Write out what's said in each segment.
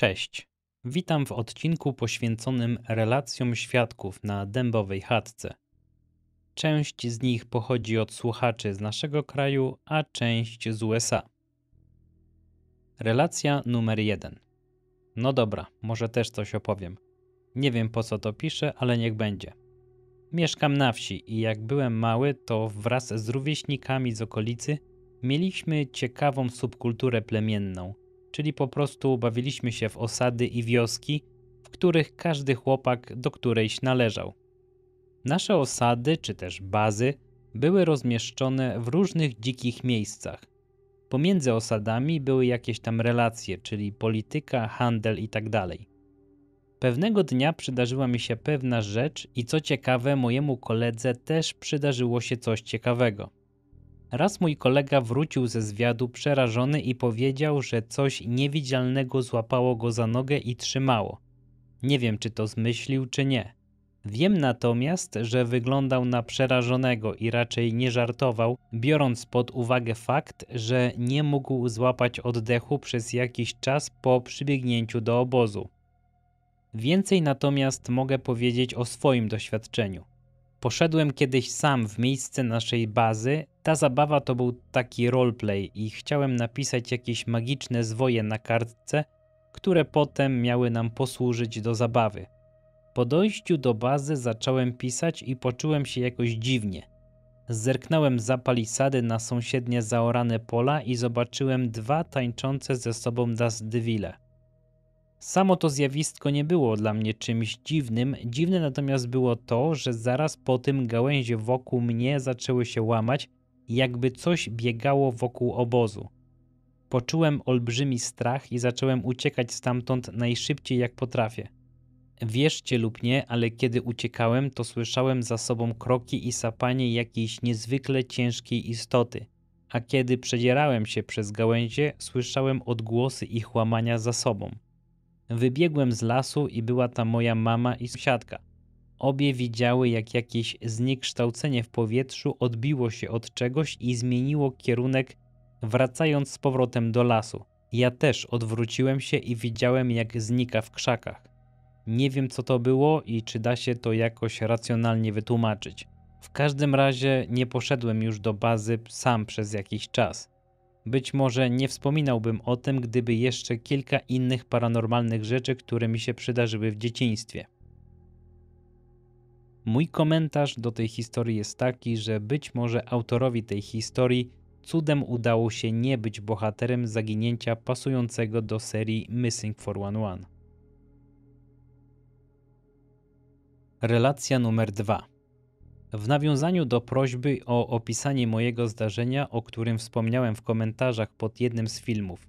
Cześć. Witam w odcinku poświęconym relacjom świadków na dębowej chatce. Część z nich pochodzi od słuchaczy z naszego kraju, a część z USA. Relacja numer jeden. No dobra, może też coś opowiem. Nie wiem po co to piszę, ale niech będzie. Mieszkam na wsi i jak byłem mały, to wraz z rówieśnikami z okolicy mieliśmy ciekawą subkulturę plemienną – czyli po prostu bawiliśmy się w osady i wioski, w których każdy chłopak do którejś należał. Nasze osady czy też bazy były rozmieszczone w różnych dzikich miejscach. Pomiędzy osadami były jakieś tam relacje, czyli polityka, handel itd. Tak Pewnego dnia przydarzyła mi się pewna rzecz i co ciekawe, mojemu koledze też przydarzyło się coś ciekawego. Raz mój kolega wrócił ze zwiadu przerażony i powiedział, że coś niewidzialnego złapało go za nogę i trzymało. Nie wiem, czy to zmyślił, czy nie. Wiem natomiast, że wyglądał na przerażonego i raczej nie żartował, biorąc pod uwagę fakt, że nie mógł złapać oddechu przez jakiś czas po przybiegnięciu do obozu. Więcej natomiast mogę powiedzieć o swoim doświadczeniu. Poszedłem kiedyś sam w miejsce naszej bazy, ta zabawa to był taki roleplay i chciałem napisać jakieś magiczne zwoje na kartce, które potem miały nam posłużyć do zabawy. Po dojściu do bazy zacząłem pisać i poczułem się jakoś dziwnie. Zerknąłem za palisady na sąsiednie zaorane pola i zobaczyłem dwa tańczące ze sobą dasdywile. Samo to zjawisko nie było dla mnie czymś dziwnym, dziwne natomiast było to, że zaraz po tym gałęzie wokół mnie zaczęły się łamać jakby coś biegało wokół obozu. Poczułem olbrzymi strach i zacząłem uciekać stamtąd najszybciej jak potrafię. Wierzcie lub nie, ale kiedy uciekałem, to słyszałem za sobą kroki i sapanie jakiejś niezwykle ciężkiej istoty, a kiedy przedzierałem się przez gałęzie, słyszałem odgłosy ich łamania za sobą. Wybiegłem z lasu i była tam moja mama i sąsiadka. Obie widziały, jak jakieś zniekształcenie w powietrzu odbiło się od czegoś i zmieniło kierunek, wracając z powrotem do lasu. Ja też odwróciłem się i widziałem, jak znika w krzakach. Nie wiem, co to było i czy da się to jakoś racjonalnie wytłumaczyć. W każdym razie nie poszedłem już do bazy sam przez jakiś czas. Być może nie wspominałbym o tym, gdyby jeszcze kilka innych paranormalnych rzeczy, które mi się przydarzyły w dzieciństwie. Mój komentarz do tej historii jest taki, że być może autorowi tej historii cudem udało się nie być bohaterem zaginięcia pasującego do serii Missing 411. Relacja numer 2. W nawiązaniu do prośby o opisanie mojego zdarzenia, o którym wspomniałem w komentarzach pod jednym z filmów.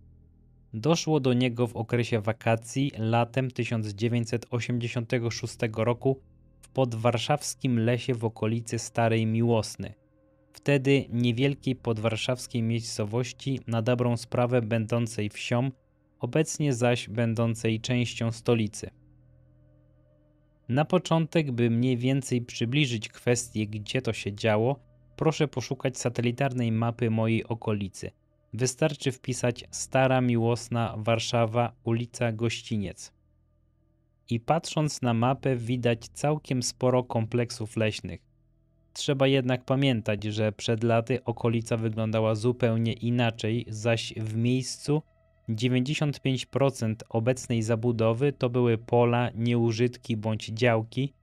Doszło do niego w okresie wakacji latem 1986 roku podwarszawskim lesie w okolicy Starej Miłosny. Wtedy niewielkiej podwarszawskiej miejscowości na dobrą sprawę będącej wsią, obecnie zaś będącej częścią stolicy. Na początek, by mniej więcej przybliżyć kwestię, gdzie to się działo, proszę poszukać satelitarnej mapy mojej okolicy. Wystarczy wpisać Stara Miłosna Warszawa, ulica Gościniec i patrząc na mapę widać całkiem sporo kompleksów leśnych. Trzeba jednak pamiętać, że przed laty okolica wyglądała zupełnie inaczej, zaś w miejscu 95% obecnej zabudowy to były pola, nieużytki bądź działki,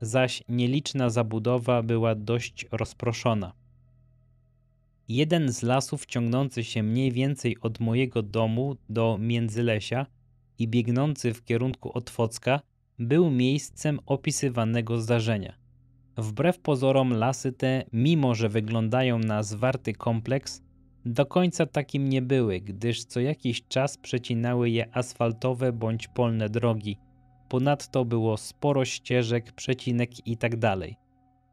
zaś nieliczna zabudowa była dość rozproszona. Jeden z lasów ciągnący się mniej więcej od mojego domu do Międzylesia – i biegnący w kierunku Otwocka był miejscem opisywanego zdarzenia. Wbrew pozorom lasy te, mimo że wyglądają na zwarty kompleks, do końca takim nie były, gdyż co jakiś czas przecinały je asfaltowe bądź polne drogi. Ponadto było sporo ścieżek, przecinek itd. Tak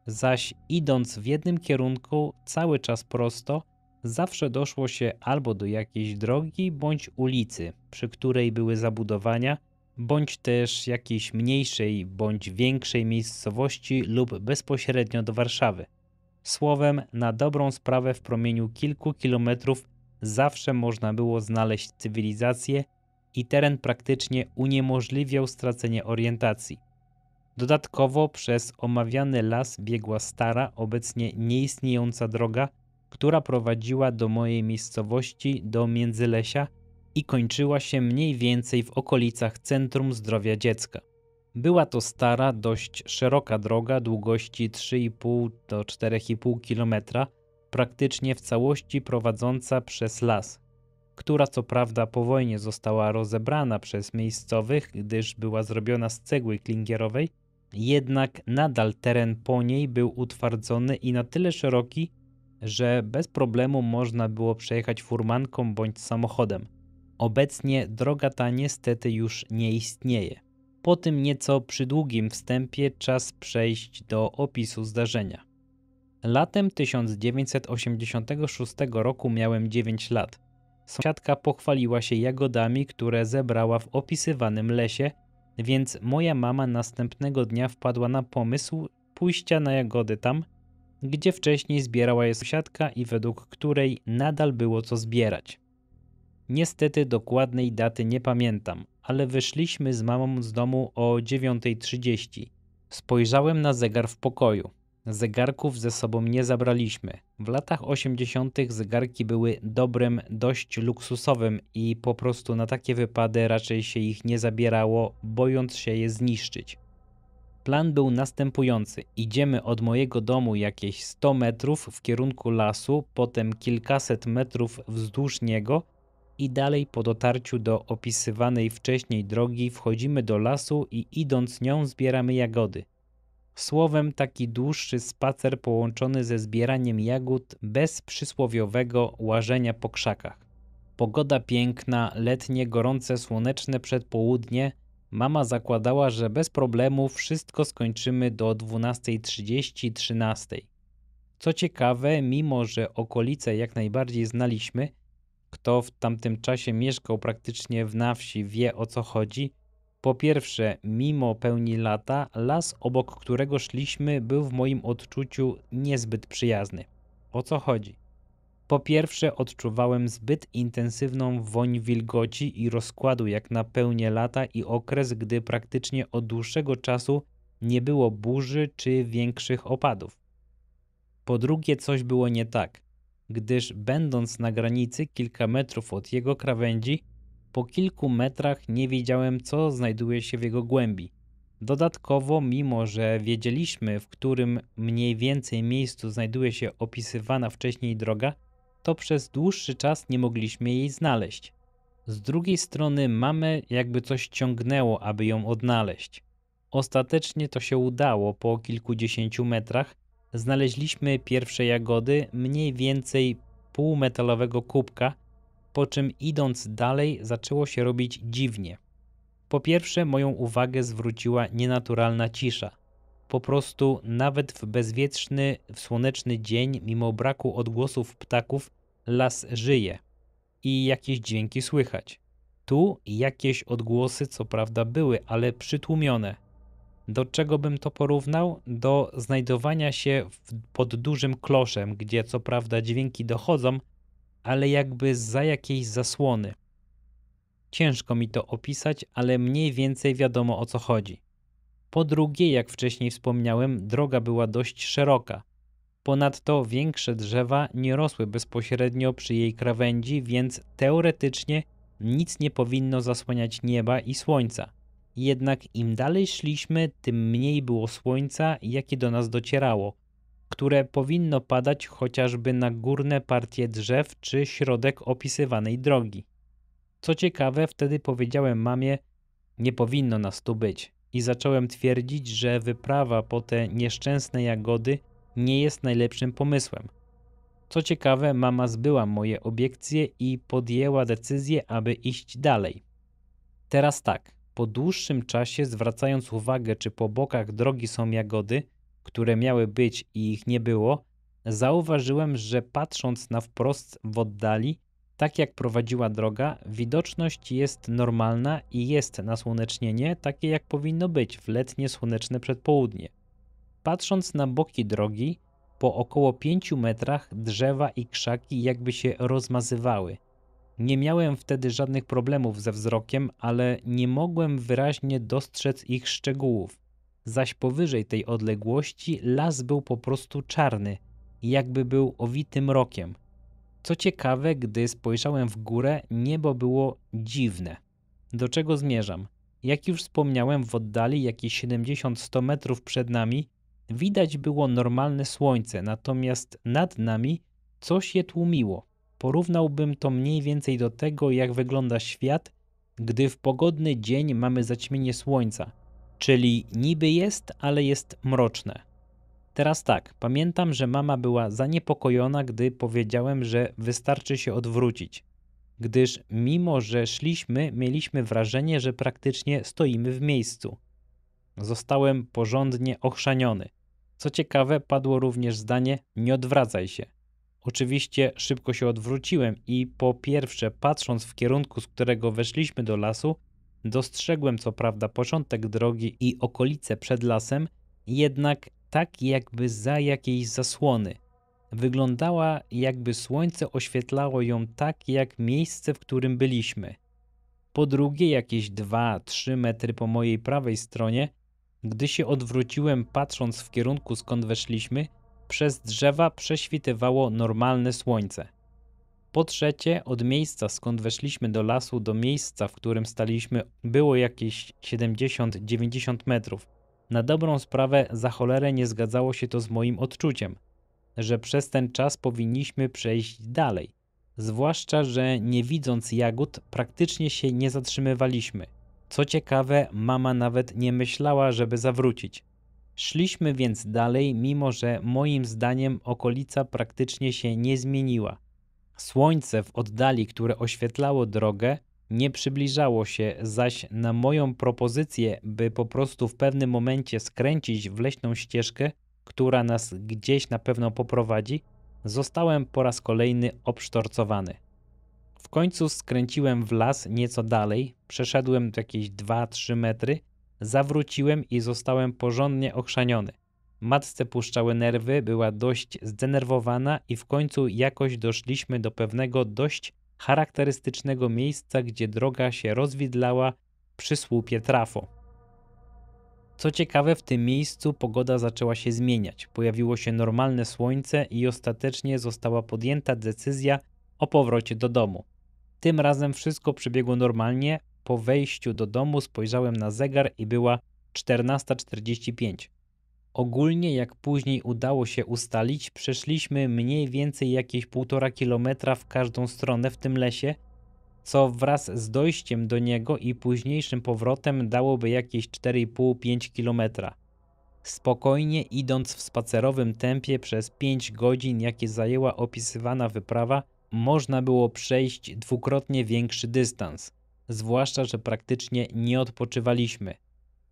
Zaś idąc w jednym kierunku cały czas prosto, zawsze doszło się albo do jakiejś drogi bądź ulicy, przy której były zabudowania, bądź też jakiejś mniejszej bądź większej miejscowości lub bezpośrednio do Warszawy. Słowem, na dobrą sprawę w promieniu kilku kilometrów zawsze można było znaleźć cywilizację i teren praktycznie uniemożliwiał stracenie orientacji. Dodatkowo przez omawiany las biegła stara, obecnie nieistniejąca droga, która prowadziła do mojej miejscowości, do Międzylesia i kończyła się mniej więcej w okolicach Centrum Zdrowia Dziecka. Była to stara, dość szeroka droga długości 3,5 do 4,5 km, praktycznie w całości prowadząca przez las, która co prawda po wojnie została rozebrana przez miejscowych, gdyż była zrobiona z cegły klinkierowej, jednak nadal teren po niej był utwardzony i na tyle szeroki, że bez problemu można było przejechać furmanką bądź samochodem. Obecnie droga ta niestety już nie istnieje. Po tym nieco przydługim wstępie czas przejść do opisu zdarzenia. Latem 1986 roku miałem 9 lat. Sąsiadka pochwaliła się jagodami, które zebrała w opisywanym lesie, więc moja mama następnego dnia wpadła na pomysł pójścia na jagody tam, gdzie wcześniej zbierała je sąsiadka i według której nadal było co zbierać. Niestety dokładnej daty nie pamiętam, ale wyszliśmy z mamą z domu o 9.30. Spojrzałem na zegar w pokoju. Zegarków ze sobą nie zabraliśmy. W latach 80. zegarki były dobrem dość luksusowym i po prostu na takie wypady raczej się ich nie zabierało, bojąc się je zniszczyć. Plan był następujący. Idziemy od mojego domu jakieś 100 metrów w kierunku lasu, potem kilkaset metrów wzdłuż niego i dalej po dotarciu do opisywanej wcześniej drogi wchodzimy do lasu i idąc nią zbieramy jagody. Słowem taki dłuższy spacer połączony ze zbieraniem jagód bez przysłowiowego łażenia po krzakach. Pogoda piękna, letnie, gorące, słoneczne przedpołudnie – Mama zakładała, że bez problemu wszystko skończymy do 12.30, 13. Co ciekawe, mimo że okolice jak najbardziej znaliśmy, kto w tamtym czasie mieszkał praktycznie na wsi wie o co chodzi. Po pierwsze, mimo pełni lata, las obok którego szliśmy był w moim odczuciu niezbyt przyjazny. O co chodzi? Po pierwsze, odczuwałem zbyt intensywną woń wilgoci i rozkładu, jak na pełnię lata i okres, gdy praktycznie od dłuższego czasu nie było burzy czy większych opadów. Po drugie, coś było nie tak, gdyż będąc na granicy kilka metrów od jego krawędzi, po kilku metrach nie wiedziałem, co znajduje się w jego głębi. Dodatkowo, mimo że wiedzieliśmy, w którym mniej więcej miejscu znajduje się opisywana wcześniej droga, to przez dłuższy czas nie mogliśmy jej znaleźć. Z drugiej strony mamy jakby coś ciągnęło, aby ją odnaleźć. Ostatecznie to się udało po kilkudziesięciu metrach. Znaleźliśmy pierwsze jagody, mniej więcej półmetalowego kubka, po czym idąc dalej zaczęło się robić dziwnie. Po pierwsze, moją uwagę zwróciła nienaturalna cisza. Po prostu, nawet w bezwietrzny, w słoneczny dzień, mimo braku odgłosów ptaków, las żyje i jakieś dźwięki słychać. Tu jakieś odgłosy, co prawda, były, ale przytłumione. Do czego bym to porównał? Do znajdowania się pod dużym kloszem, gdzie co prawda dźwięki dochodzą, ale jakby za jakiejś zasłony. Ciężko mi to opisać, ale mniej więcej wiadomo o co chodzi. Po drugie, jak wcześniej wspomniałem, droga była dość szeroka Ponadto większe drzewa nie rosły bezpośrednio przy jej krawędzi, więc teoretycznie nic nie powinno zasłaniać nieba i słońca. Jednak im dalej szliśmy, tym mniej było słońca, jakie do nas docierało, które powinno padać chociażby na górne partie drzew czy środek opisywanej drogi. Co ciekawe, wtedy powiedziałem mamie: Nie powinno nas tu być, i zacząłem twierdzić, że wyprawa po te nieszczęsne jagody nie jest najlepszym pomysłem. Co ciekawe, mama zbyła moje obiekcje i podjęła decyzję, aby iść dalej. Teraz tak, po dłuższym czasie zwracając uwagę, czy po bokach drogi są jagody, które miały być i ich nie było, zauważyłem, że patrząc na wprost w oddali, tak jak prowadziła droga, widoczność jest normalna i jest nasłonecznienie takie jak powinno być w letnie słoneczne przedpołudnie. Patrząc na boki drogi, po około pięciu metrach drzewa i krzaki jakby się rozmazywały. Nie miałem wtedy żadnych problemów ze wzrokiem, ale nie mogłem wyraźnie dostrzec ich szczegółów. Zaś powyżej tej odległości las był po prostu czarny, jakby był owitym rokiem. Co ciekawe, gdy spojrzałem w górę, niebo było dziwne. Do czego zmierzam? Jak już wspomniałem, w oddali jakieś 70-100 metrów przed nami Widać było normalne słońce, natomiast nad nami coś je tłumiło. Porównałbym to mniej więcej do tego, jak wygląda świat, gdy w pogodny dzień mamy zaćmienie słońca, czyli niby jest, ale jest mroczne. Teraz tak, pamiętam, że mama była zaniepokojona, gdy powiedziałem, że wystarczy się odwrócić, gdyż mimo że szliśmy, mieliśmy wrażenie, że praktycznie stoimy w miejscu. Zostałem porządnie ochrzaniony. Co ciekawe, padło również zdanie: nie odwracaj się. Oczywiście szybko się odwróciłem i po pierwsze, patrząc w kierunku, z którego weszliśmy do lasu, dostrzegłem co prawda początek drogi i okolice przed lasem, jednak tak jakby za jakiejś zasłony. Wyglądała, jakby słońce oświetlało ją tak jak miejsce, w którym byliśmy. Po drugie, jakieś 2-3 metry po mojej prawej stronie gdy się odwróciłem, patrząc w kierunku skąd weszliśmy, przez drzewa prześwitywało normalne słońce. Po trzecie, od miejsca skąd weszliśmy do lasu do miejsca, w którym staliśmy, było jakieś 70-90 metrów. Na dobrą sprawę, za cholerę nie zgadzało się to z moim odczuciem, że przez ten czas powinniśmy przejść dalej. Zwłaszcza, że nie widząc jagód, praktycznie się nie zatrzymywaliśmy. Co ciekawe, mama nawet nie myślała, żeby zawrócić. Szliśmy więc dalej, mimo że moim zdaniem okolica praktycznie się nie zmieniła. Słońce w oddali, które oświetlało drogę, nie przybliżało się, zaś na moją propozycję, by po prostu w pewnym momencie skręcić w leśną ścieżkę, która nas gdzieś na pewno poprowadzi, zostałem po raz kolejny obsztorcowany. W końcu skręciłem w las nieco dalej, przeszedłem jakieś 2-3 metry, zawróciłem i zostałem porządnie ochrzaniony. Matce puszczały nerwy, była dość zdenerwowana i w końcu jakoś doszliśmy do pewnego dość charakterystycznego miejsca, gdzie droga się rozwidlała przy słupie trafo. Co ciekawe, w tym miejscu pogoda zaczęła się zmieniać. Pojawiło się normalne słońce i ostatecznie została podjęta decyzja o powrocie do domu. Tym razem wszystko przebiegło normalnie. Po wejściu do domu spojrzałem na zegar i była 14.45. Ogólnie, jak później udało się ustalić, przeszliśmy mniej więcej jakieś półtora kilometra w każdą stronę w tym lesie, co wraz z dojściem do niego i późniejszym powrotem dałoby jakieś 4,5-5 kilometra. Spokojnie idąc w spacerowym tempie przez 5 godzin, jakie zajęła opisywana wyprawa, można było przejść dwukrotnie większy dystans, zwłaszcza, że praktycznie nie odpoczywaliśmy.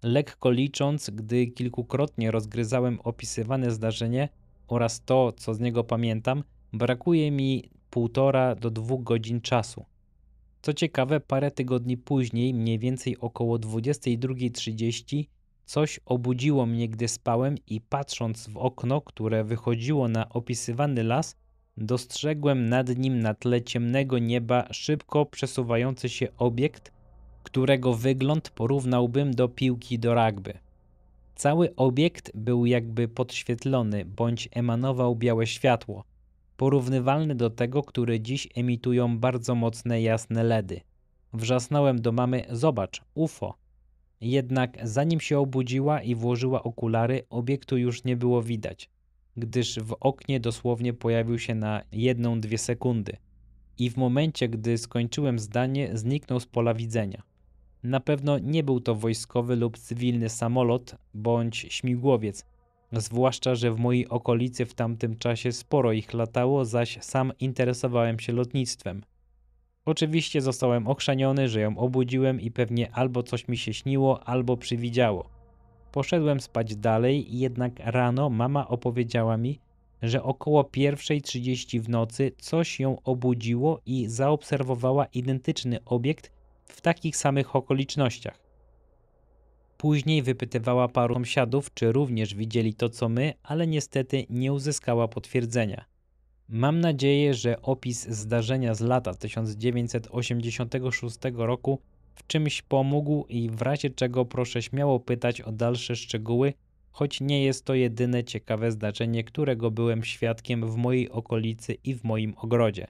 Lekko licząc, gdy kilkukrotnie rozgryzałem opisywane zdarzenie oraz to, co z niego pamiętam, brakuje mi półtora do dwóch godzin czasu. Co ciekawe, parę tygodni później, mniej więcej około 22.30, coś obudziło mnie, gdy spałem i patrząc w okno, które wychodziło na opisywany las, dostrzegłem nad nim na tle ciemnego nieba szybko przesuwający się obiekt, którego wygląd porównałbym do piłki do rugby. Cały obiekt był jakby podświetlony bądź emanował białe światło, porównywalny do tego, które dziś emitują bardzo mocne jasne LEDy. Wrzasnąłem do mamy: Zobacz, UFO. Jednak zanim się obudziła i włożyła okulary, obiektu już nie było widać gdyż w oknie dosłownie pojawił się na jedną, dwie sekundy i w momencie, gdy skończyłem zdanie, zniknął z pola widzenia. Na pewno nie był to wojskowy lub cywilny samolot bądź śmigłowiec, zwłaszcza, że w mojej okolicy w tamtym czasie sporo ich latało, zaś sam interesowałem się lotnictwem. Oczywiście zostałem ochrzaniony, że ją obudziłem i pewnie albo coś mi się śniło, albo przywidziało. Poszedłem spać dalej, jednak rano mama opowiedziała mi, że około 1.30 w nocy coś ją obudziło i zaobserwowała identyczny obiekt w takich samych okolicznościach. Później wypytywała paru sąsiadów, czy również widzieli to co my, ale niestety nie uzyskała potwierdzenia. Mam nadzieję, że opis zdarzenia z lata 1986 roku w czymś pomógł i w razie czego proszę śmiało pytać o dalsze szczegóły, choć nie jest to jedyne ciekawe zdarzenie, którego byłem świadkiem w mojej okolicy i w moim ogrodzie.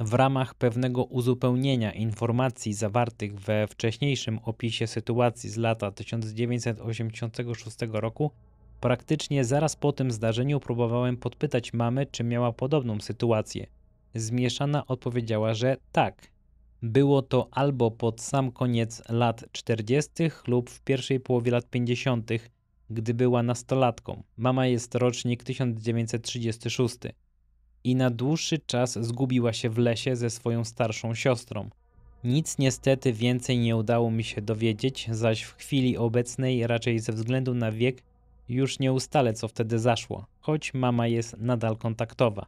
W ramach pewnego uzupełnienia informacji zawartych we wcześniejszym opisie sytuacji z lata 1986 roku, praktycznie zaraz po tym zdarzeniu próbowałem podpytać mamy, czy miała podobną sytuację. Zmieszana odpowiedziała, że tak, było to albo pod sam koniec lat 40. lub w pierwszej połowie lat 50., gdy była nastolatką. Mama jest rocznik 1936 i na dłuższy czas zgubiła się w lesie ze swoją starszą siostrą. Nic niestety więcej nie udało mi się dowiedzieć, zaś w chwili obecnej, raczej ze względu na wiek, już nie ustalę co wtedy zaszło, choć mama jest nadal kontaktowa.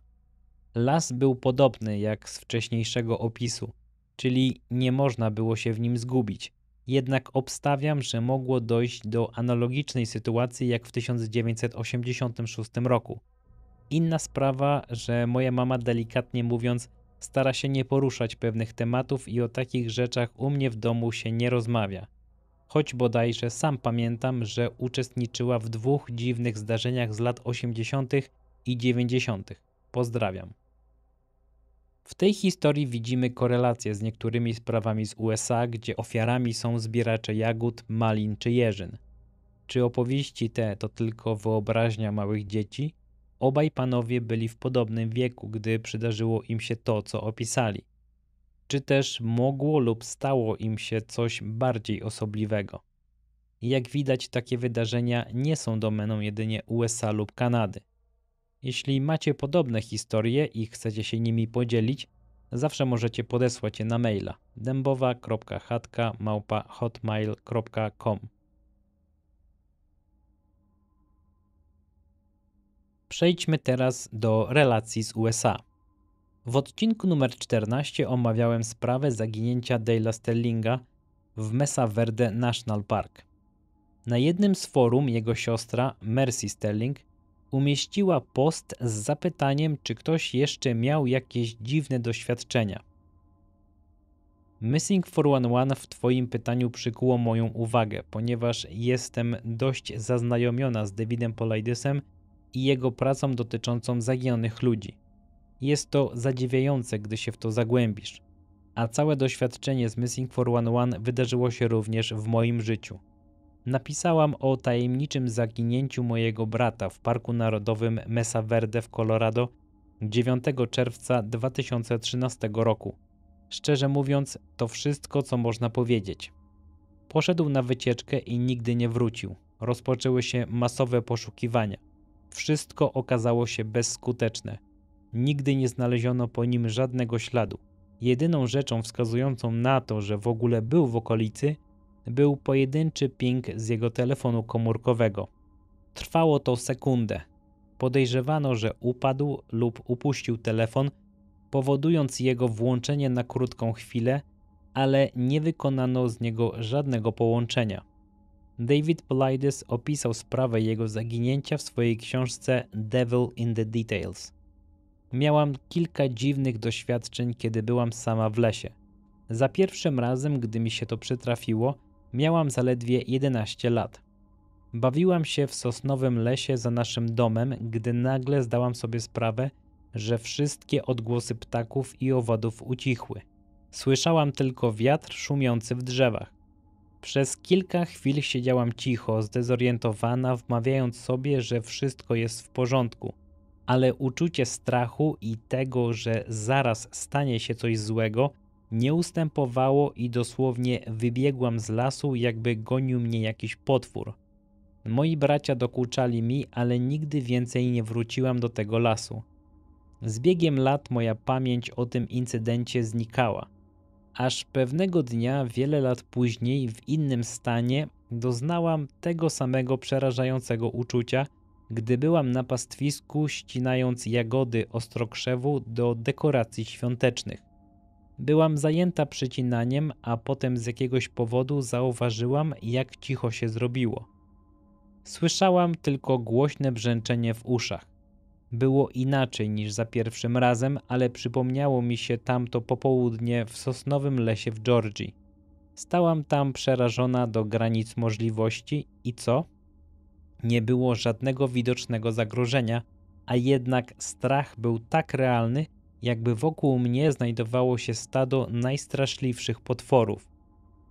Las był podobny jak z wcześniejszego opisu czyli nie można było się w nim zgubić. Jednak obstawiam, że mogło dojść do analogicznej sytuacji jak w 1986 roku. Inna sprawa, że moja mama delikatnie mówiąc stara się nie poruszać pewnych tematów i o takich rzeczach u mnie w domu się nie rozmawia. Choć bodajże sam pamiętam, że uczestniczyła w dwóch dziwnych zdarzeniach z lat 80. i 90. Pozdrawiam. W tej historii widzimy korelację z niektórymi sprawami z USA, gdzie ofiarami są zbieracze jagód, malin czy jeżyn. Czy opowieści te to tylko wyobraźnia małych dzieci? Obaj panowie byli w podobnym wieku, gdy przydarzyło im się to, co opisali. Czy też mogło lub stało im się coś bardziej osobliwego? Jak widać, takie wydarzenia nie są domeną jedynie USA lub Kanady. Jeśli macie podobne historie i chcecie się nimi podzielić, zawsze możecie podesłać je na maila dębowa.chatka.hotmail.com Przejdźmy teraz do relacji z USA. W odcinku numer 14 omawiałem sprawę zaginięcia Dale'a Stellinga w Mesa Verde National Park. Na jednym z forum jego siostra Mercy Stelling umieściła post z zapytaniem, czy ktoś jeszcze miał jakieś dziwne doświadczenia. Missing 411 w Twoim pytaniu przykuło moją uwagę, ponieważ jestem dość zaznajomiona z Davidem Polaidysem i jego pracą dotyczącą zaginionych ludzi. Jest to zadziwiające, gdy się w to zagłębisz. A całe doświadczenie z Missing 411 wydarzyło się również w moim życiu napisałam o tajemniczym zaginięciu mojego brata w Parku Narodowym Mesa Verde w Colorado 9 czerwca 2013 roku. Szczerze mówiąc, to wszystko, co można powiedzieć. Poszedł na wycieczkę i nigdy nie wrócił. Rozpoczęły się masowe poszukiwania. Wszystko okazało się bezskuteczne. Nigdy nie znaleziono po nim żadnego śladu. Jedyną rzeczą wskazującą na to, że w ogóle był w okolicy, był pojedynczy ping z jego telefonu komórkowego. Trwało to sekundę. Podejrzewano, że upadł lub upuścił telefon, powodując jego włączenie na krótką chwilę, ale nie wykonano z niego żadnego połączenia. David Polides opisał sprawę jego zaginięcia w swojej książce Devil in the Details. Miałam kilka dziwnych doświadczeń, kiedy byłam sama w lesie. Za pierwszym razem, gdy mi się to przytrafiło, Miałam zaledwie 11 lat. Bawiłam się w sosnowym lesie za naszym domem, gdy nagle zdałam sobie sprawę, że wszystkie odgłosy ptaków i owadów ucichły. Słyszałam tylko wiatr szumiący w drzewach. Przez kilka chwil siedziałam cicho, zdezorientowana, wmawiając sobie, że wszystko jest w porządku, ale uczucie strachu i tego, że zaraz stanie się coś złego, nie ustępowało i dosłownie wybiegłam z lasu, jakby gonił mnie jakiś potwór. Moi bracia dokuczali mi, ale nigdy więcej nie wróciłam do tego lasu. Z biegiem lat moja pamięć o tym incydencie znikała. Aż pewnego dnia, wiele lat później, w innym stanie, doznałam tego samego przerażającego uczucia, gdy byłam na pastwisku ścinając jagody ostrokrzewu do dekoracji świątecznych. Byłam zajęta przecinaniem, a potem z jakiegoś powodu zauważyłam, jak cicho się zrobiło. Słyszałam tylko głośne brzęczenie w uszach. Było inaczej niż za pierwszym razem, ale przypomniało mi się tamto popołudnie w sosnowym lesie w Georgii. Stałam tam przerażona do granic możliwości i co? Nie było żadnego widocznego zagrożenia, a jednak strach był tak realny, jakby wokół mnie znajdowało się stado najstraszliwszych potworów.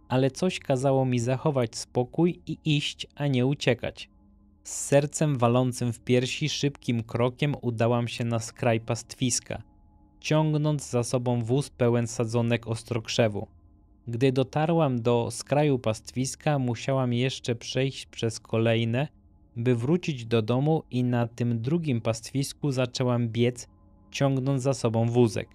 Ale coś kazało mi zachować spokój i iść, a nie uciekać. Z sercem walącym w piersi szybkim krokiem udałam się na skraj pastwiska, ciągnąc za sobą wóz pełen sadzonek ostrokrzewu. Gdy dotarłam do skraju pastwiska, musiałam jeszcze przejść przez kolejne, by wrócić do domu i na tym drugim pastwisku zaczęłam biec ciągnąc za sobą wózek.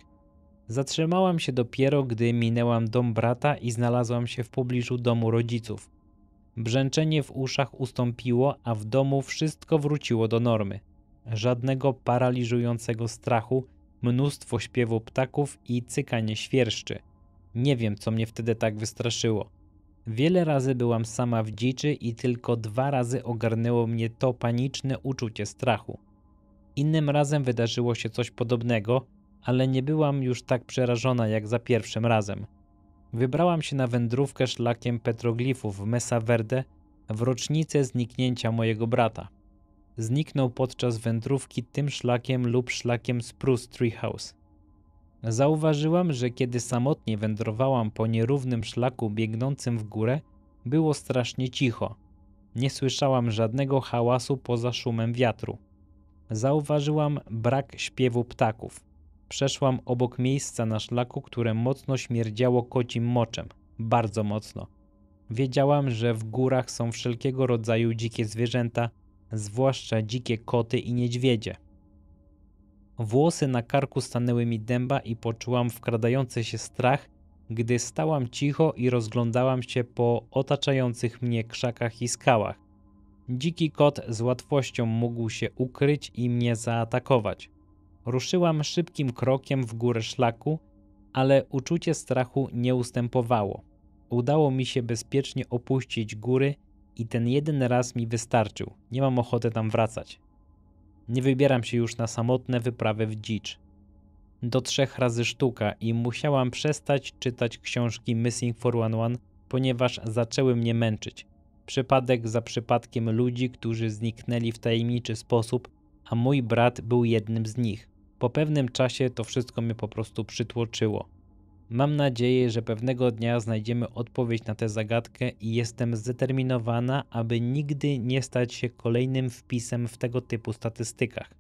Zatrzymałam się dopiero, gdy minęłam dom brata i znalazłam się w pobliżu domu rodziców. Brzęczenie w uszach ustąpiło, a w domu wszystko wróciło do normy. Żadnego paraliżującego strachu, mnóstwo śpiewu ptaków i cykanie świerszczy. Nie wiem, co mnie wtedy tak wystraszyło. Wiele razy byłam sama w dziczy i tylko dwa razy ogarnęło mnie to paniczne uczucie strachu. Innym razem wydarzyło się coś podobnego, ale nie byłam już tak przerażona jak za pierwszym razem. Wybrałam się na wędrówkę szlakiem petroglifów w Mesa Verde w rocznicę zniknięcia mojego brata. Zniknął podczas wędrówki tym szlakiem lub szlakiem Spruce Treehouse. Zauważyłam, że kiedy samotnie wędrowałam po nierównym szlaku biegnącym w górę, było strasznie cicho. Nie słyszałam żadnego hałasu poza szumem wiatru zauważyłam brak śpiewu ptaków. Przeszłam obok miejsca na szlaku, które mocno śmierdziało kocim moczem, bardzo mocno. Wiedziałam, że w górach są wszelkiego rodzaju dzikie zwierzęta, zwłaszcza dzikie koty i niedźwiedzie. Włosy na karku stanęły mi dęba i poczułam wkradający się strach, gdy stałam cicho i rozglądałam się po otaczających mnie krzakach i skałach. Dziki kot z łatwością mógł się ukryć i mnie zaatakować. Ruszyłam szybkim krokiem w górę szlaku, ale uczucie strachu nie ustępowało. Udało mi się bezpiecznie opuścić góry i ten jeden raz mi wystarczył. Nie mam ochoty tam wracać. Nie wybieram się już na samotne wyprawy w dzicz. Do trzech razy sztuka i musiałam przestać czytać książki Missing 411, ponieważ zaczęły mnie męczyć. Przypadek za przypadkiem ludzi, którzy zniknęli w tajemniczy sposób, a mój brat był jednym z nich. Po pewnym czasie to wszystko mnie po prostu przytłoczyło. Mam nadzieję, że pewnego dnia znajdziemy odpowiedź na tę zagadkę i jestem zdeterminowana, aby nigdy nie stać się kolejnym wpisem w tego typu statystykach.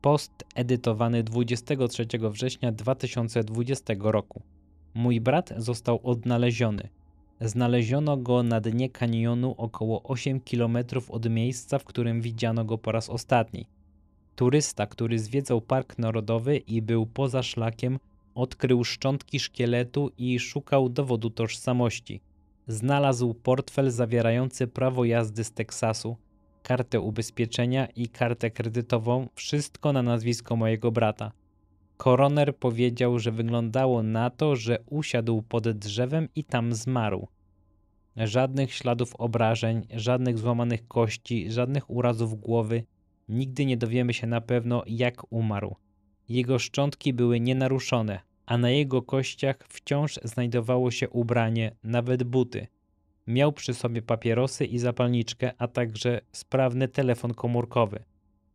Post edytowany 23 września 2020 roku. Mój brat został odnaleziony. Znaleziono go na dnie kanionu około 8 km od miejsca, w którym widziano go po raz ostatni. Turysta, który zwiedzał park narodowy i był poza szlakiem, odkrył szczątki szkieletu i szukał dowodu tożsamości. Znalazł portfel zawierający prawo jazdy z Teksasu, kartę ubezpieczenia i kartę kredytową, wszystko na nazwisko mojego brata. Koroner powiedział, że wyglądało na to, że usiadł pod drzewem i tam zmarł. Żadnych śladów obrażeń, żadnych złamanych kości, żadnych urazów głowy. Nigdy nie dowiemy się na pewno, jak umarł. Jego szczątki były nienaruszone, a na jego kościach wciąż znajdowało się ubranie, nawet buty. Miał przy sobie papierosy i zapalniczkę, a także sprawny telefon komórkowy.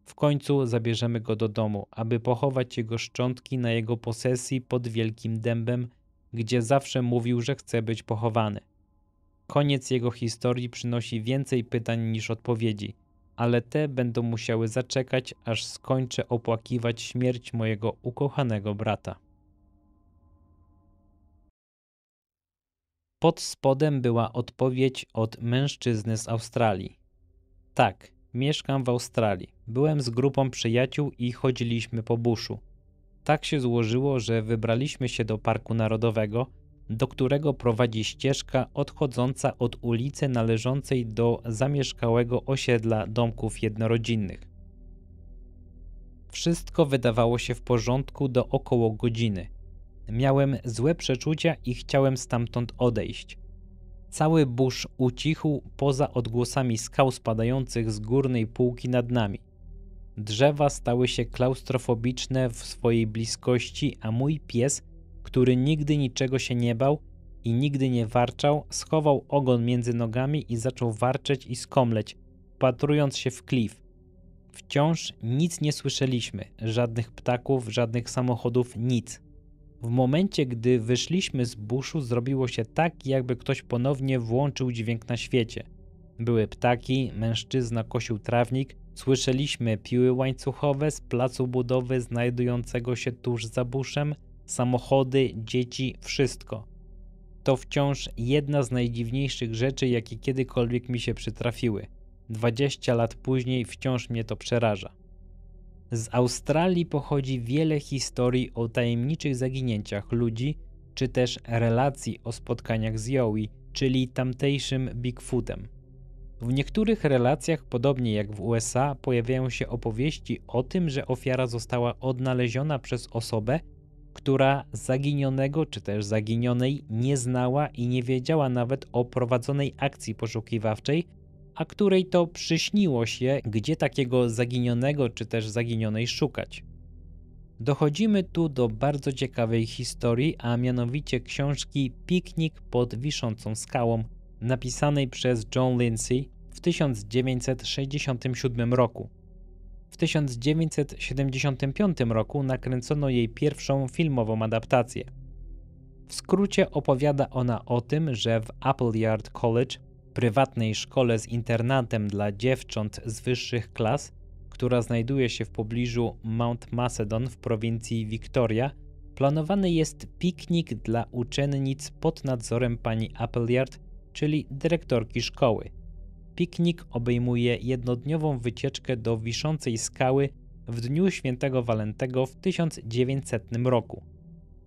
W końcu zabierzemy go do domu, aby pochować jego szczątki na jego posesji pod wielkim dębem, gdzie zawsze mówił, że chce być pochowany. Koniec jego historii przynosi więcej pytań niż odpowiedzi, ale te będą musiały zaczekać, aż skończę opłakiwać śmierć mojego ukochanego brata. Pod spodem była odpowiedź od mężczyzny z Australii. Tak, Mieszkam w Australii. Byłem z grupą przyjaciół i chodziliśmy po buszu. Tak się złożyło, że wybraliśmy się do Parku Narodowego, do którego prowadzi ścieżka odchodząca od ulicy należącej do zamieszkałego osiedla domków jednorodzinnych. Wszystko wydawało się w porządku do około godziny. Miałem złe przeczucia i chciałem stamtąd odejść. Cały burz ucichł poza odgłosami skał spadających z górnej półki nad nami. Drzewa stały się klaustrofobiczne w swojej bliskości, a mój pies, który nigdy niczego się nie bał i nigdy nie warczał, schował ogon między nogami i zaczął warczeć i skomleć, patrując się w klif. Wciąż nic nie słyszeliśmy, żadnych ptaków, żadnych samochodów, nic. W momencie, gdy wyszliśmy z buszu, zrobiło się tak, jakby ktoś ponownie włączył dźwięk na świecie. Były ptaki, mężczyzna kosił trawnik, słyszeliśmy piły łańcuchowe z placu budowy znajdującego się tuż za buszem, samochody, dzieci, wszystko. To wciąż jedna z najdziwniejszych rzeczy, jakie kiedykolwiek mi się przytrafiły. 20 lat później wciąż mnie to przeraża. Z Australii pochodzi wiele historii o tajemniczych zaginięciach ludzi, czy też relacji o spotkaniach z Yowie, czyli tamtejszym Bigfootem. W niektórych relacjach, podobnie jak w USA, pojawiają się opowieści o tym, że ofiara została odnaleziona przez osobę, która zaginionego czy też zaginionej nie znała i nie wiedziała nawet o prowadzonej akcji poszukiwawczej, a której to przyśniło się, gdzie takiego zaginionego czy też zaginionej szukać. Dochodzimy tu do bardzo ciekawej historii, a mianowicie książki Piknik pod wiszącą skałą, napisanej przez John Lindsay w 1967 roku. W 1975 roku nakręcono jej pierwszą filmową adaptację. W skrócie opowiada ona o tym, że w Appleyard College prywatnej szkole z internatem dla dziewcząt z wyższych klas, która znajduje się w pobliżu Mount Macedon w prowincji Victoria, planowany jest piknik dla uczennic pod nadzorem pani Appleyard, czyli dyrektorki szkoły. Piknik obejmuje jednodniową wycieczkę do wiszącej skały w dniu świętego Walentego w 1900 roku.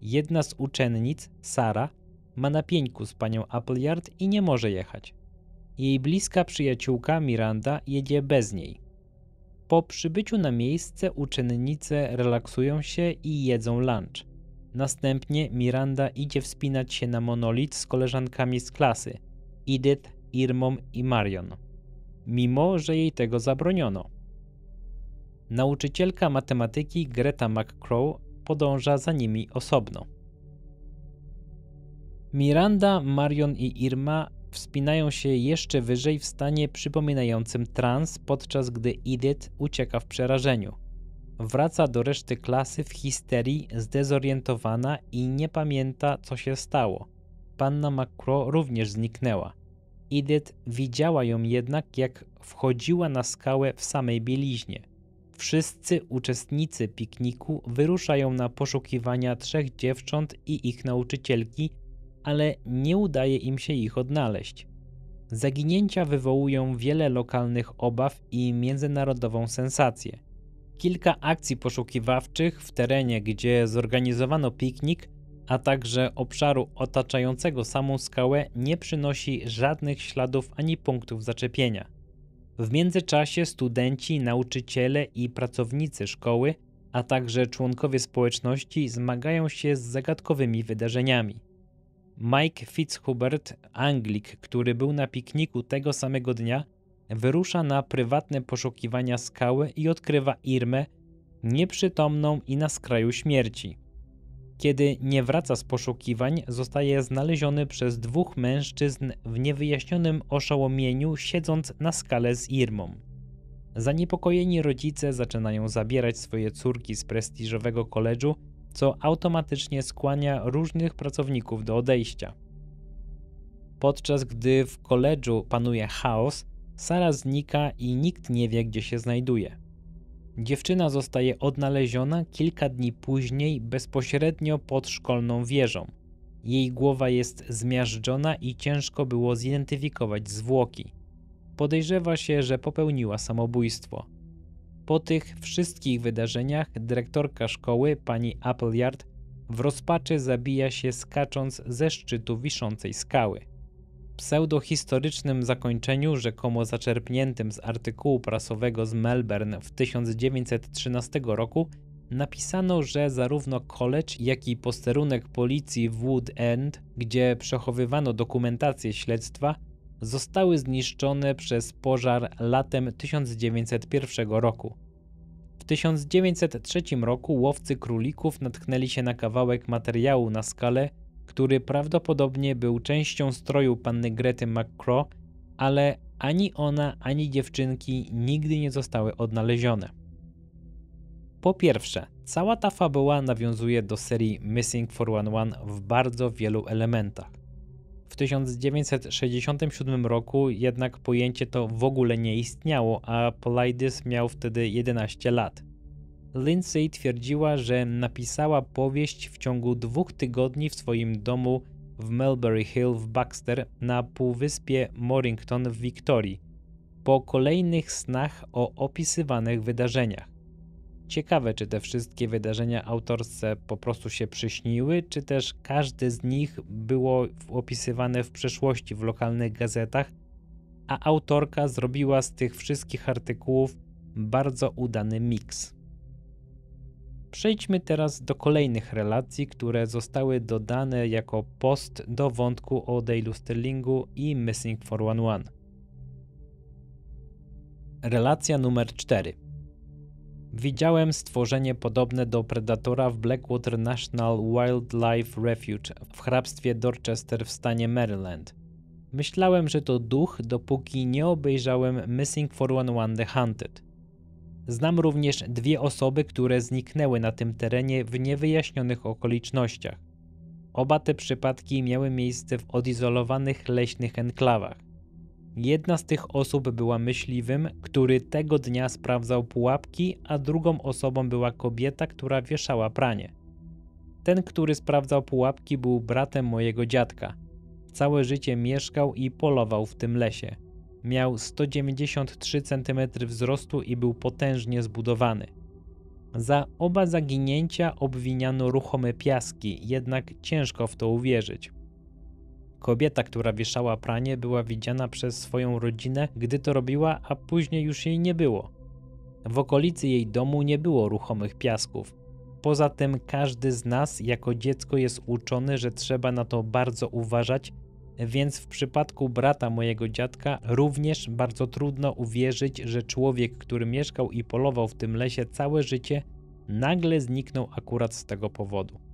Jedna z uczennic, Sara, ma na pieńku z panią Appleyard i nie może jechać. Jej bliska przyjaciółka Miranda jedzie bez niej. Po przybyciu na miejsce uczennice relaksują się i jedzą lunch. Następnie Miranda idzie wspinać się na monolit z koleżankami z klasy Edith, Irmą i Marion, mimo że jej tego zabroniono. Nauczycielka matematyki Greta McCrow podąża za nimi osobno. Miranda, Marion i Irma wspinają się jeszcze wyżej w stanie przypominającym trans, podczas gdy Edith ucieka w przerażeniu. Wraca do reszty klasy w histerii, zdezorientowana i nie pamięta, co się stało. Panna Macro również zniknęła. Edith widziała ją jednak, jak wchodziła na skałę w samej bieliźnie. Wszyscy uczestnicy pikniku wyruszają na poszukiwania trzech dziewcząt i ich nauczycielki, ale nie udaje im się ich odnaleźć. Zaginięcia wywołują wiele lokalnych obaw i międzynarodową sensację. Kilka akcji poszukiwawczych w terenie, gdzie zorganizowano piknik, a także obszaru otaczającego samą skałę nie przynosi żadnych śladów ani punktów zaczepienia. W międzyczasie studenci, nauczyciele i pracownicy szkoły, a także członkowie społeczności zmagają się z zagadkowymi wydarzeniami. Mike Fitzhubert, Anglik, który był na pikniku tego samego dnia, wyrusza na prywatne poszukiwania skały i odkrywa Irmę nieprzytomną i na skraju śmierci. Kiedy nie wraca z poszukiwań, zostaje znaleziony przez dwóch mężczyzn w niewyjaśnionym oszołomieniu, siedząc na skale z Irmą. Zaniepokojeni rodzice zaczynają zabierać swoje córki z prestiżowego koledżu co automatycznie skłania różnych pracowników do odejścia. Podczas gdy w koledżu panuje chaos, Sara znika i nikt nie wie, gdzie się znajduje. Dziewczyna zostaje odnaleziona kilka dni później bezpośrednio pod szkolną wieżą. Jej głowa jest zmiażdżona i ciężko było zidentyfikować zwłoki. Podejrzewa się, że popełniła samobójstwo. Po tych wszystkich wydarzeniach dyrektorka szkoły, pani Appleyard, w rozpaczy zabija się skacząc ze szczytu wiszącej skały. W pseudohistorycznym zakończeniu, rzekomo zaczerpniętym z artykułu prasowego z Melbourne w 1913 roku, napisano, że zarówno college, jak i posterunek policji w Wood End, gdzie przechowywano dokumentację śledztwa, zostały zniszczone przez pożar latem 1901 roku. W 1903 roku łowcy królików natknęli się na kawałek materiału na skale, który prawdopodobnie był częścią stroju panny Grety McCraw, ale ani ona, ani dziewczynki nigdy nie zostały odnalezione. Po pierwsze, cała ta fabuła nawiązuje do serii Missing 411 w bardzo wielu elementach. W 1967 roku jednak pojęcie to w ogóle nie istniało, a Polidis miał wtedy 11 lat. Lindsay twierdziła, że napisała powieść w ciągu dwóch tygodni w swoim domu w Melbury Hill w Baxter na półwyspie Mornington w Wiktorii, po kolejnych snach o opisywanych wydarzeniach. Ciekawe, czy te wszystkie wydarzenia autorce po prostu się przyśniły, czy też każde z nich było opisywane w przeszłości w lokalnych gazetach, a autorka zrobiła z tych wszystkich artykułów bardzo udany miks. Przejdźmy teraz do kolejnych relacji, które zostały dodane jako post do wątku o Dale'u Sterlingu i Missing 411. Relacja numer 4. Widziałem stworzenie podobne do predatora w Blackwater National Wildlife Refuge w hrabstwie Dorchester w stanie Maryland. Myślałem, że to duch, dopóki nie obejrzałem Missing 411 The Hunted. Znam również dwie osoby, które zniknęły na tym terenie w niewyjaśnionych okolicznościach. Oba te przypadki miały miejsce w odizolowanych leśnych enklawach. Jedna z tych osób była myśliwym, który tego dnia sprawdzał pułapki, a drugą osobą była kobieta, która wieszała pranie. Ten, który sprawdzał pułapki, był bratem mojego dziadka. Całe życie mieszkał i polował w tym lesie. Miał 193 cm wzrostu i był potężnie zbudowany. Za oba zaginięcia obwiniano ruchome piaski, jednak ciężko w to uwierzyć. Kobieta, która wieszała pranie, była widziana przez swoją rodzinę, gdy to robiła, a później już jej nie było. W okolicy jej domu nie było ruchomych piasków. Poza tym każdy z nas jako dziecko jest uczony, że trzeba na to bardzo uważać, więc w przypadku brata mojego dziadka również bardzo trudno uwierzyć, że człowiek, który mieszkał i polował w tym lesie całe życie, nagle zniknął akurat z tego powodu.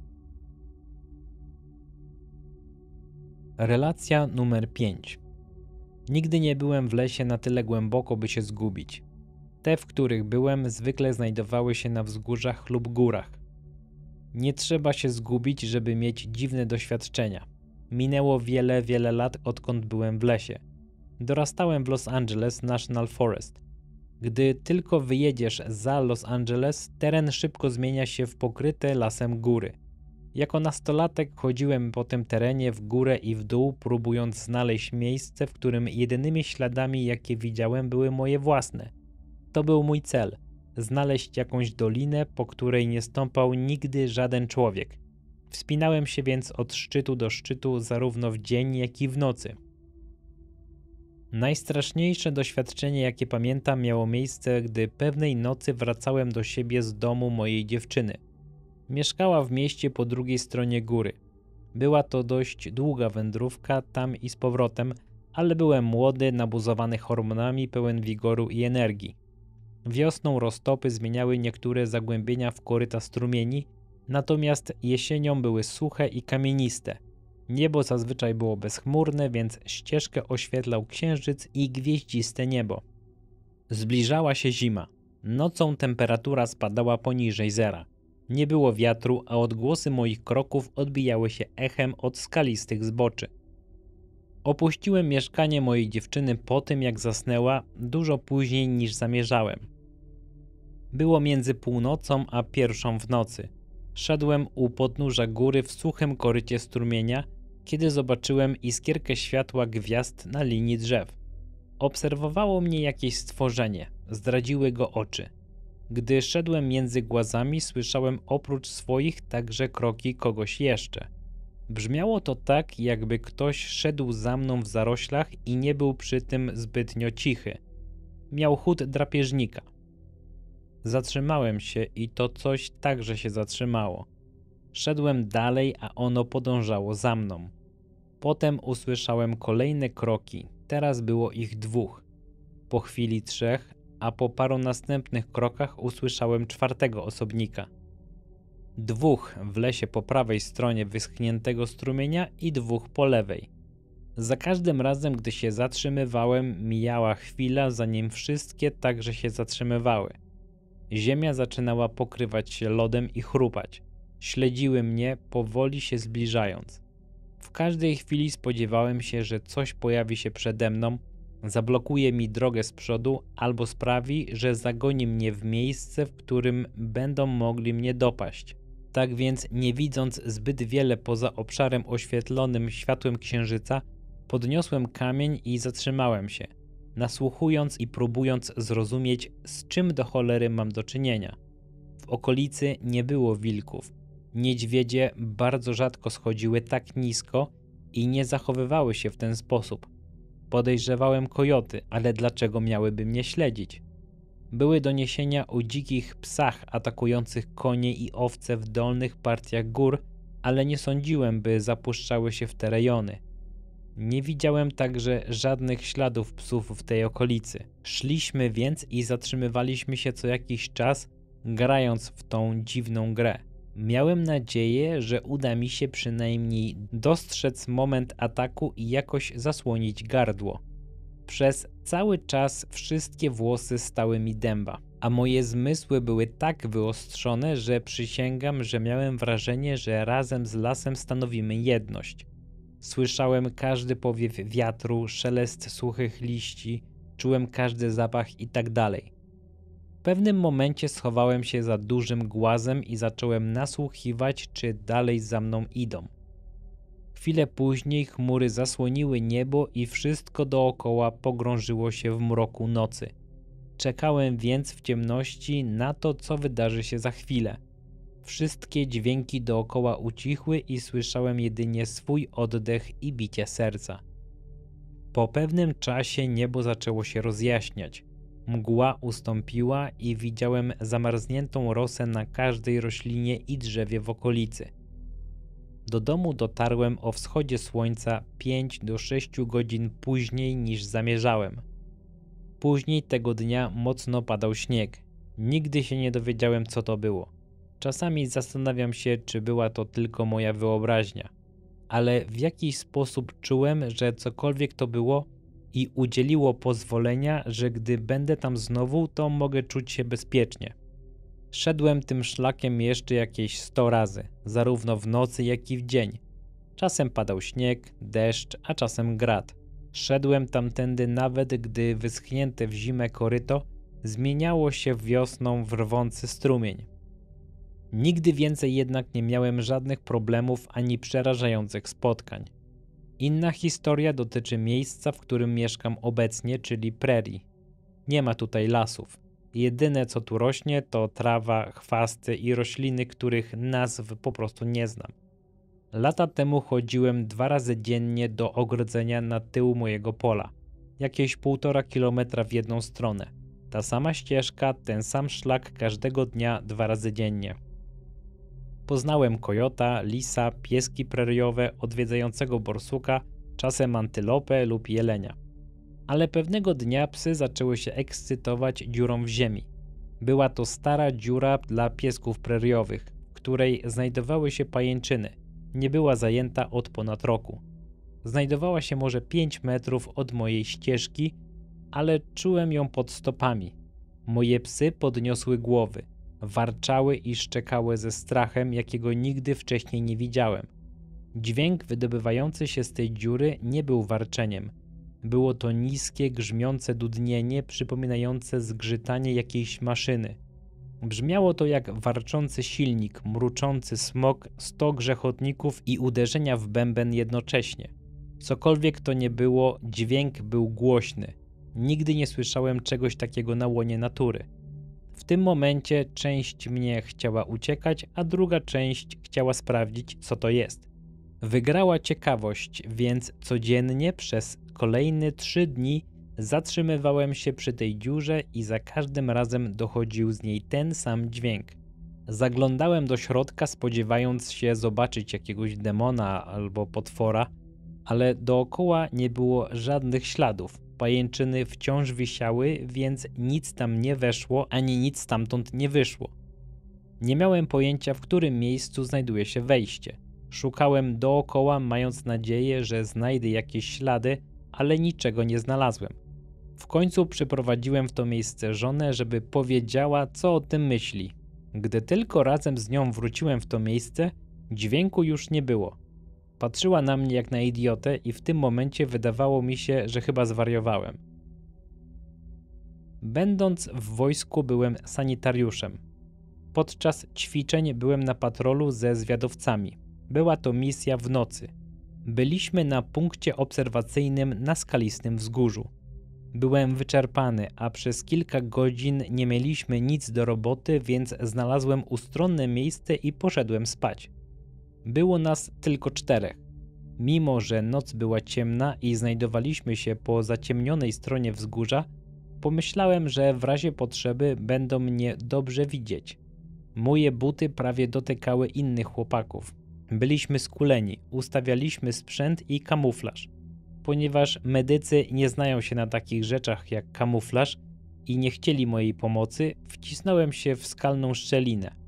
Relacja numer 5. Nigdy nie byłem w lesie na tyle głęboko, by się zgubić. Te, w których byłem, zwykle znajdowały się na wzgórzach lub górach. Nie trzeba się zgubić, żeby mieć dziwne doświadczenia. Minęło wiele, wiele lat, odkąd byłem w lesie. Dorastałem w Los Angeles National Forest. Gdy tylko wyjedziesz za Los Angeles, teren szybko zmienia się w pokryte lasem góry. Jako nastolatek chodziłem po tym terenie w górę i w dół, próbując znaleźć miejsce, w którym jedynymi śladami, jakie widziałem, były moje własne. To był mój cel znaleźć jakąś dolinę, po której nie stąpał nigdy żaden człowiek. Wspinałem się więc od szczytu do szczytu, zarówno w dzień, jak i w nocy. Najstraszniejsze doświadczenie, jakie pamiętam, miało miejsce, gdy pewnej nocy wracałem do siebie z domu mojej dziewczyny. Mieszkała w mieście po drugiej stronie góry. Była to dość długa wędrówka tam i z powrotem, ale byłem młody, nabuzowany hormonami, pełen wigoru i energii. Wiosną roztopy zmieniały niektóre zagłębienia w koryta strumieni, natomiast jesienią były suche i kamieniste. Niebo zazwyczaj było bezchmurne, więc ścieżkę oświetlał księżyc i gwieździste niebo. Zbliżała się zima. Nocą temperatura spadała poniżej zera. Nie było wiatru, a odgłosy moich kroków odbijały się echem od skalistych zboczy. Opuściłem mieszkanie mojej dziewczyny po tym, jak zasnęła, dużo później niż zamierzałem. Było między północą a pierwszą w nocy. Szedłem u podnóża góry w suchym korycie strumienia, kiedy zobaczyłem iskierkę światła gwiazd na linii drzew. Obserwowało mnie jakieś stworzenie, zdradziły go oczy. Gdy szedłem między głazami, słyszałem oprócz swoich także kroki kogoś jeszcze. Brzmiało to tak, jakby ktoś szedł za mną w zaroślach i nie był przy tym zbytnio cichy. Miał chód drapieżnika. Zatrzymałem się i to coś także się zatrzymało. Szedłem dalej, a ono podążało za mną. Potem usłyszałem kolejne kroki, teraz było ich dwóch. Po chwili trzech, a po paru następnych krokach usłyszałem czwartego osobnika. Dwóch w lesie po prawej stronie wyschniętego strumienia i dwóch po lewej. Za każdym razem, gdy się zatrzymywałem, mijała chwila, zanim wszystkie także się zatrzymywały. Ziemia zaczynała pokrywać się lodem i chrupać. Śledziły mnie, powoli się zbliżając. W każdej chwili spodziewałem się, że coś pojawi się przede mną, Zablokuje mi drogę z przodu albo sprawi, że zagoni mnie w miejsce, w którym będą mogli mnie dopaść. Tak więc, nie widząc zbyt wiele poza obszarem oświetlonym światłem księżyca, podniosłem kamień i zatrzymałem się, nasłuchując i próbując zrozumieć, z czym do cholery mam do czynienia. W okolicy nie było wilków. Niedźwiedzie bardzo rzadko schodziły tak nisko i nie zachowywały się w ten sposób. Podejrzewałem kojoty, ale dlaczego miałyby mnie śledzić? Były doniesienia o dzikich psach atakujących konie i owce w dolnych partiach gór, ale nie sądziłem, by zapuszczały się w te rejony. Nie widziałem także żadnych śladów psów w tej okolicy. Szliśmy więc i zatrzymywaliśmy się co jakiś czas, grając w tą dziwną grę. Miałem nadzieję, że uda mi się przynajmniej dostrzec moment ataku i jakoś zasłonić gardło. Przez cały czas wszystkie włosy stały mi dęba, a moje zmysły były tak wyostrzone, że przysięgam, że miałem wrażenie, że razem z lasem stanowimy jedność. Słyszałem każdy powiew wiatru, szelest suchych liści, czułem każdy zapach i tak dalej pewnym momencie schowałem się za dużym głazem i zacząłem nasłuchiwać, czy dalej za mną idą. Chwilę później chmury zasłoniły niebo i wszystko dookoła pogrążyło się w mroku nocy. Czekałem więc w ciemności na to, co wydarzy się za chwilę. Wszystkie dźwięki dookoła ucichły i słyszałem jedynie swój oddech i bicie serca. Po pewnym czasie niebo zaczęło się rozjaśniać. Mgła ustąpiła i widziałem zamarzniętą rosę na każdej roślinie i drzewie w okolicy. Do domu dotarłem o wschodzie słońca 5 do 6 godzin później niż zamierzałem. Później tego dnia mocno padał śnieg. Nigdy się nie dowiedziałem, co to było. Czasami zastanawiam się, czy była to tylko moja wyobraźnia, ale w jakiś sposób czułem, że cokolwiek to było, i udzieliło pozwolenia, że gdy będę tam znowu, to mogę czuć się bezpiecznie. Szedłem tym szlakiem jeszcze jakieś 100 razy, zarówno w nocy, jak i w dzień. Czasem padał śnieg, deszcz, a czasem grad. Szedłem tamtędy nawet gdy wyschnięte w zimę koryto zmieniało się wiosną w rwący strumień. Nigdy więcej jednak nie miałem żadnych problemów ani przerażających spotkań. Inna historia dotyczy miejsca, w którym mieszkam obecnie, czyli prerii. Nie ma tutaj lasów. Jedyne co tu rośnie to trawa, chwasty i rośliny, których nazw po prostu nie znam. Lata temu chodziłem dwa razy dziennie do ogrodzenia na tył mojego pola, jakieś półtora kilometra w jedną stronę. Ta sama ścieżka, ten sam szlak każdego dnia dwa razy dziennie. Poznałem kojota, lisa, pieski preriowe, odwiedzającego borsuka, czasem antylopę lub jelenia. Ale pewnego dnia psy zaczęły się ekscytować dziurą w ziemi. Była to stara dziura dla piesków preriowych, w której znajdowały się pajęczyny. Nie była zajęta od ponad roku. Znajdowała się może 5 metrów od mojej ścieżki, ale czułem ją pod stopami. Moje psy podniosły głowy warczały i szczekały ze strachem, jakiego nigdy wcześniej nie widziałem. Dźwięk wydobywający się z tej dziury nie był warczeniem. Było to niskie, grzmiące dudnienie, przypominające zgrzytanie jakiejś maszyny. Brzmiało to jak warczący silnik, mruczący smok, sto grzechotników i uderzenia w bęben jednocześnie. Cokolwiek to nie było, dźwięk był głośny. Nigdy nie słyszałem czegoś takiego na łonie natury tym momencie część mnie chciała uciekać, a druga część chciała sprawdzić, co to jest. Wygrała ciekawość, więc codziennie przez kolejne trzy dni zatrzymywałem się przy tej dziurze i za każdym razem dochodził z niej ten sam dźwięk. Zaglądałem do środka, spodziewając się zobaczyć jakiegoś demona albo potwora, ale dookoła nie było żadnych śladów. Pajęczyny wciąż wisiały, więc nic tam nie weszło, ani nic stamtąd nie wyszło. Nie miałem pojęcia, w którym miejscu znajduje się wejście. Szukałem dookoła, mając nadzieję, że znajdę jakieś ślady, ale niczego nie znalazłem. W końcu przyprowadziłem w to miejsce żonę, żeby powiedziała, co o tym myśli. Gdy tylko razem z nią wróciłem w to miejsce, dźwięku już nie było. Patrzyła na mnie jak na idiotę i w tym momencie wydawało mi się, że chyba zwariowałem. Będąc w wojsku byłem sanitariuszem. Podczas ćwiczeń byłem na patrolu ze zwiadowcami. Była to misja w nocy. Byliśmy na punkcie obserwacyjnym na skalistym wzgórzu. Byłem wyczerpany, a przez kilka godzin nie mieliśmy nic do roboty, więc znalazłem ustronne miejsce i poszedłem spać. Było nas tylko czterech. Mimo, że noc była ciemna i znajdowaliśmy się po zaciemnionej stronie wzgórza, pomyślałem, że w razie potrzeby będą mnie dobrze widzieć. Moje buty prawie dotykały innych chłopaków. Byliśmy skuleni, ustawialiśmy sprzęt i kamuflaż. Ponieważ medycy nie znają się na takich rzeczach jak kamuflaż i nie chcieli mojej pomocy, wcisnąłem się w skalną szczelinę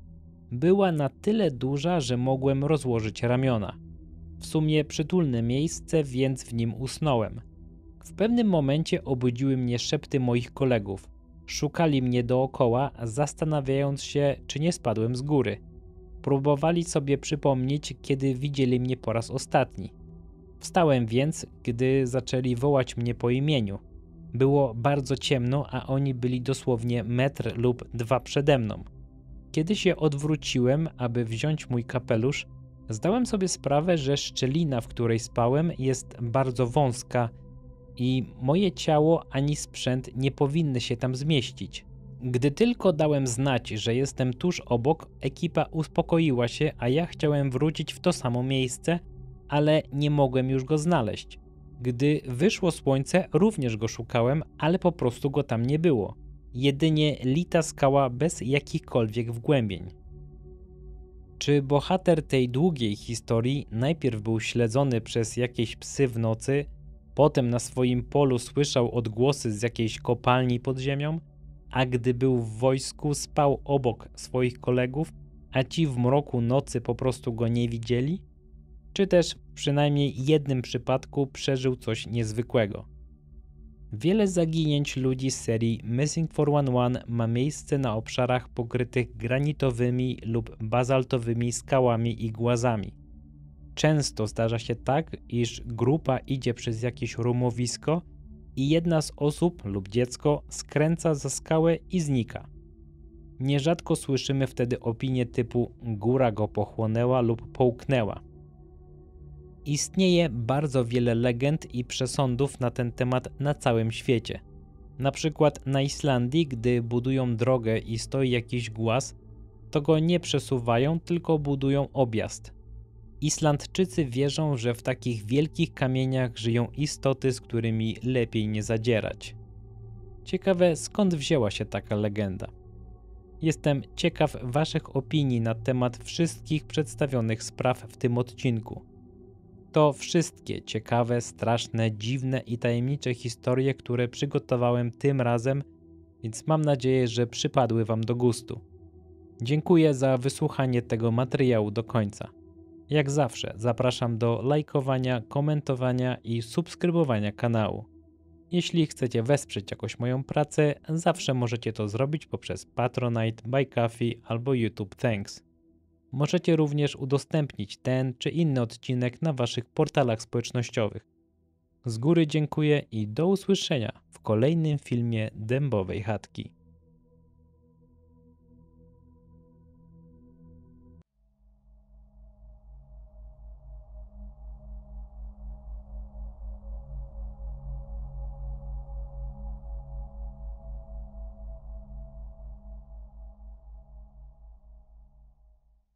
była na tyle duża, że mogłem rozłożyć ramiona. W sumie przytulne miejsce, więc w nim usnąłem. W pewnym momencie obudziły mnie szepty moich kolegów. Szukali mnie dookoła, zastanawiając się, czy nie spadłem z góry. Próbowali sobie przypomnieć, kiedy widzieli mnie po raz ostatni. Wstałem więc, gdy zaczęli wołać mnie po imieniu. Było bardzo ciemno, a oni byli dosłownie metr lub dwa przede mną. Kiedy się odwróciłem, aby wziąć mój kapelusz, zdałem sobie sprawę, że szczelina, w której spałem, jest bardzo wąska i moje ciało ani sprzęt nie powinny się tam zmieścić. Gdy tylko dałem znać, że jestem tuż obok, ekipa uspokoiła się, a ja chciałem wrócić w to samo miejsce, ale nie mogłem już go znaleźć. Gdy wyszło słońce, również go szukałem, ale po prostu go tam nie było jedynie lita skała bez jakichkolwiek wgłębień. Czy bohater tej długiej historii najpierw był śledzony przez jakieś psy w nocy, potem na swoim polu słyszał odgłosy z jakiejś kopalni pod ziemią, a gdy był w wojsku spał obok swoich kolegów, a ci w mroku nocy po prostu go nie widzieli? Czy też w przynajmniej jednym przypadku przeżył coś niezwykłego? Wiele zaginięć ludzi z serii Missing 411 ma miejsce na obszarach pokrytych granitowymi lub bazaltowymi skałami i głazami. Często zdarza się tak, iż grupa idzie przez jakieś rumowisko i jedna z osób lub dziecko skręca za skałę i znika. Nierzadko słyszymy wtedy opinie typu góra go pochłonęła lub połknęła. Istnieje bardzo wiele legend i przesądów na ten temat na całym świecie. Na przykład na Islandii, gdy budują drogę i stoi jakiś głaz, to go nie przesuwają, tylko budują objazd. Islandczycy wierzą, że w takich wielkich kamieniach żyją istoty, z którymi lepiej nie zadzierać. Ciekawe skąd wzięła się taka legenda. Jestem ciekaw Waszych opinii na temat wszystkich przedstawionych spraw w tym odcinku to wszystkie ciekawe, straszne, dziwne i tajemnicze historie, które przygotowałem tym razem, więc mam nadzieję, że przypadły Wam do gustu. Dziękuję za wysłuchanie tego materiału do końca. Jak zawsze zapraszam do lajkowania, komentowania i subskrybowania kanału. Jeśli chcecie wesprzeć jakoś moją pracę, zawsze możecie to zrobić poprzez Patronite, Buy Coffee albo YouTube Thanks. Możecie również udostępnić ten czy inny odcinek na Waszych portalach społecznościowych. Z góry dziękuję i do usłyszenia w kolejnym filmie Dębowej Chatki.